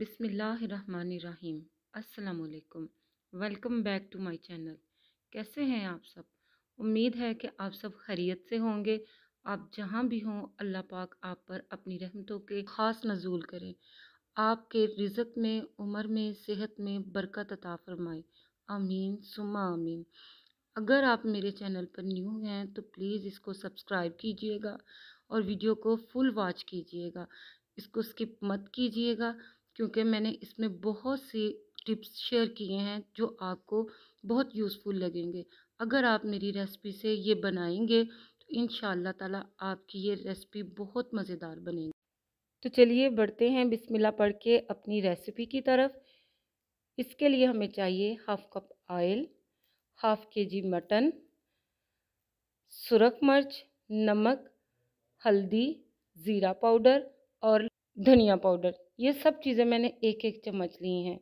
बिसमीम् अल्लाम welcome back to my channel कैसे हैं आप सब उम्मीद है कि आप सब खैरियत से होंगे आप जहाँ भी हों अल्लाह पाक आप पर अपनी रहमतों के ख़ास नजूल करें आपके रिजक में उम्र में सेहत में बरकत अता फरमाए आमीन सुमा आमीन अगर आप मेरे चैनल पर न्यू हैं तो प्लीज़ इसको सब्सक्राइब कीजिएगा और वीडियो को फुल वॉच कीजिएगा इसको स्किप मत कीजिएगा क्योंकि मैंने इसमें बहुत से टिप्स शेयर किए हैं जो आपको बहुत यूज़फुल लगेंगे अगर आप मेरी रेसिपी से ये बनाएंगे तो इन ताला आपकी ये रेसिपी बहुत मज़ेदार बनेगी तो चलिए बढ़ते हैं बिस्मिल्लाह पढ़ के अपनी रेसिपी की तरफ इसके लिए हमें चाहिए हाफ़ कप आयल हाफ़ के जी मटन सुरख मिर्च नमक हल्दी ज़ीरा पाउडर और धनिया पाउडर ये सब चीज़ें मैंने एक एक चम्मच ली हैं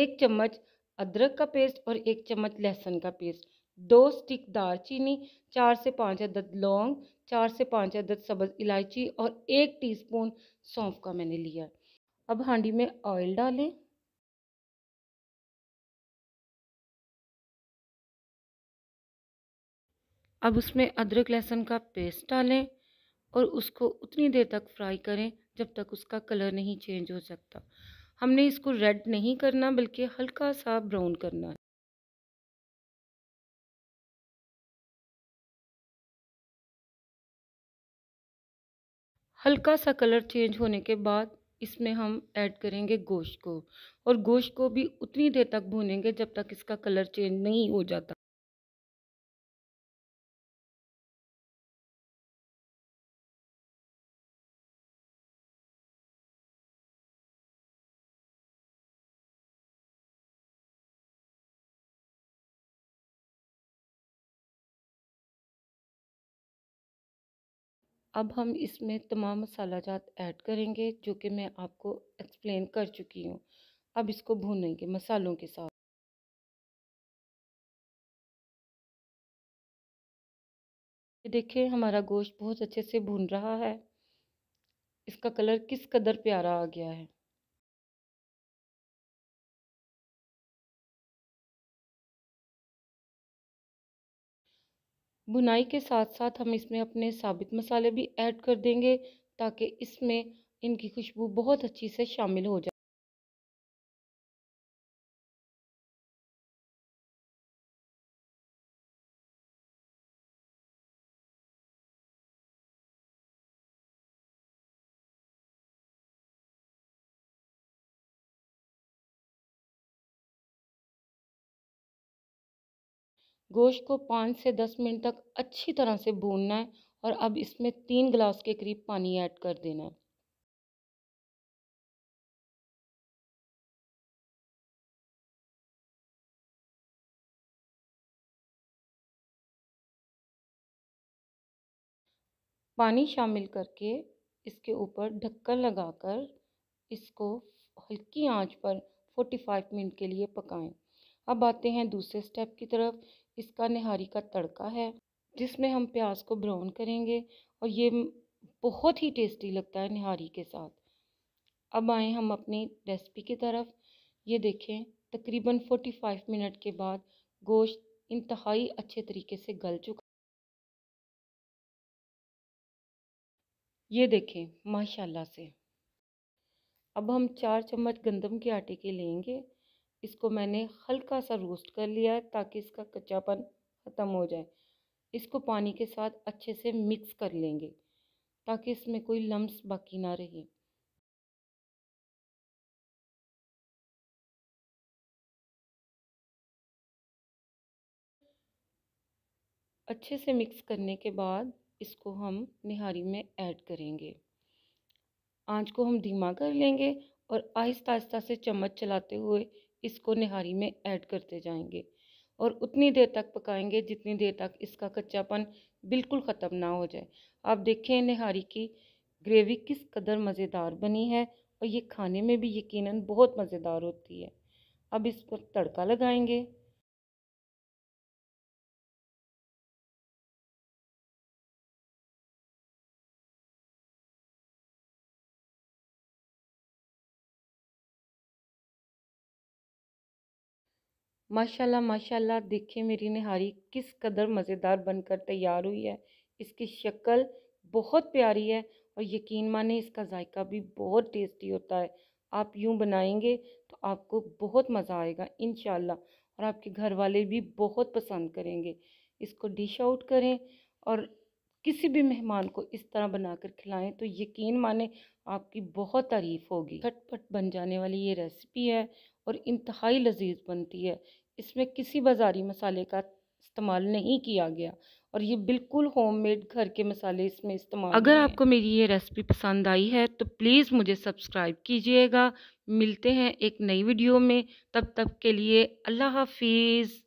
एक चम्मच अदरक का पेस्ट और एक चम्मच लहसुन का पेस्ट दो स्टिक दार चीनी चार से पाँच अदद लौंग चार से पाँच अदद सब्ज़ इलायची और एक टीस्पून सौंफ का मैंने लिया अब हांडी में ऑयल डालें अब उसमें अदरक लहसुन का पेस्ट डालें और उसको उतनी देर तक फ्राई करें जब तक उसका कलर नहीं चेंज हो सकता हमने इसको रेड नहीं करना बल्कि हल्का सा ब्राउन करना है हल्का सा कलर चेंज होने के बाद इसमें हम ऐड करेंगे गोश्त को और गोश्त को भी उतनी देर तक भूनेंगे जब तक इसका कलर चेंज नहीं हो जाता अब हम इसमें तमाम मसाला जात ऐड करेंगे जो कि मैं आपको एक्सप्लेन कर चुकी हूँ अब इसको भूनेंगे मसालों के साथ देखिए हमारा गोश्त बहुत अच्छे से भून रहा है इसका कलर किस कदर प्यारा आ गया है बुनाई के साथ साथ हम इसमें अपने साबित मसाले भी ऐड कर देंगे ताकि इसमें इनकी खुशबू बहुत अच्छी से शामिल हो जाए गोश्त को पाँच से दस मिनट तक अच्छी तरह से भूनना है और अब इसमें तीन गिलास के करीब पानी ऐड कर देना है पानी शामिल करके इसके ऊपर ढक्कन लगाकर इसको हल्की आंच पर 45 मिनट के लिए पकाएं अब आते हैं दूसरे स्टेप की तरफ इसका निहारी का तड़का है जिसमें हम प्याज को ब्राउन करेंगे और ये बहुत ही टेस्टी लगता है नहारी के साथ अब आए हम अपनी रेसिपी की तरफ ये देखें तकरीबन 45 मिनट के बाद गोश्त इंतहाई अच्छे तरीके से गल चुका ये देखें माशाल्लाह से अब हम चार चम्मच गंदम के आटे के लेंगे इसको मैंने हल्का सा रोस्ट कर लिया है ताकि इसका कच्चापन ख़त्म हो जाए इसको पानी के साथ अच्छे से मिक्स कर लेंगे ताकि इसमें कोई लम्स बाकी ना रहे अच्छे से मिक्स करने के बाद इसको हम निहारी में ऐड करेंगे आंच को हम धीमा कर लेंगे और आहिस्ता आहिस्ता से चम्मच चलाते हुए इसको निहारी में ऐड करते जाएंगे और उतनी देर तक पकाएंगे जितनी देर तक इसका कच्चापन बिल्कुल ख़त्म ना हो जाए आप देखें निहारी की ग्रेवी किस कदर मज़ेदार बनी है और ये खाने में भी यकीनन बहुत मज़ेदार होती है अब इस पर तड़का लगाएंगे माशाल्लाह माशाल्लाह देखिए मेरी निहारी किस कदर मज़ेदार बनकर तैयार हुई है इसकी शक्ल बहुत प्यारी है और यकीन माने इसका जायका भी बहुत टेस्टी होता है आप यूँ बनाएंगे तो आपको बहुत मज़ा आएगा इन और आपके घर वाले भी बहुत पसंद करेंगे इसको डिश आउट करें और किसी भी मेहमान को इस तरह बनाकर खिलाएं तो यकीन माने आपकी बहुत तारीफ़ होगी खटपट बन जाने वाली ये रेसिपी है और इंतहाई लजीज बनती है इसमें किसी बाज़ारी मसाले का इस्तेमाल नहीं किया गया और ये बिल्कुल होममेड घर के मसाले इसमें इस्तेमाल अगर आपको मेरी ये रेसिपी पसंद आई है तो प्लीज़ मुझे सब्सक्राइब कीजिएगा मिलते हैं एक नई वीडियो में तब तक के लिए अल्लाह हाफिज़